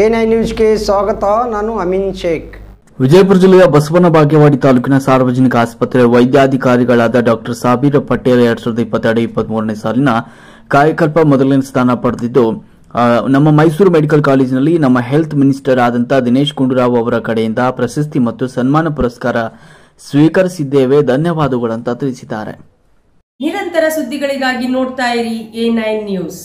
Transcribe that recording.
A nine ನ್ಯೂಸ್ಗೆ ಸ್ವಾಗತ ನಾನು ಅಮಿನ್ ಶೇಖ್ ವಿಜಯಪುರ ಜಿಲ್ಲೆಯ ಬಸವನ ಬಾಗೇವಾಡಿ ತಾಲೂಕಿನ ಸಾರ್ವಜನಿಕ ಆಸ್ಪತ್ರೆಯ ವೈದ್ಯಾಧಿಕಾರಿಗಳಾದ ಡಾಕ್ಟರ್ ಸಾಬೀರ್ ಪಟೇಲ್ ಎರಡ್ ಸಾವಿರದ ಇಪ್ಪತ್ತೆರಡು ಮೂರನೇ ಸಾಲಿನ ಕಾಯಕಲ್ಪ ಮೊದಲನೇ ಸ್ಥಾನ ಪಡೆದಿದ್ದು ನಮ್ಮ ಮೈಸೂರು ಮೆಡಿಕಲ್ ಕಾಲೇಜಿನಲ್ಲಿ ನಮ್ಮ ಹೆಲ್ತ್ ಮಿನಿಸ್ಟರ್ ಆದಂತಹ ದಿನೇಶ್ ಗುಂಡೂರಾವ್ ಅವರ ಕಡೆಯಿಂದ ಪ್ರಶಸ್ತಿ ಮತ್ತು ಸನ್ಮಾನ ಪುರಸ್ಕಾರ ಸ್ವೀಕರಿಸಿದ್ದೇವೆ ಧನ್ಯವಾದಗಳು ಅಂತ ತಿಳಿಸಿದ್ದಾರೆ ನಿರಂತರ ಸುದ್ದಿಗಳಿಗಾಗಿ ನೋಡ್ತಾ ಇರಿ ಎ ನ್ಯೂಸ್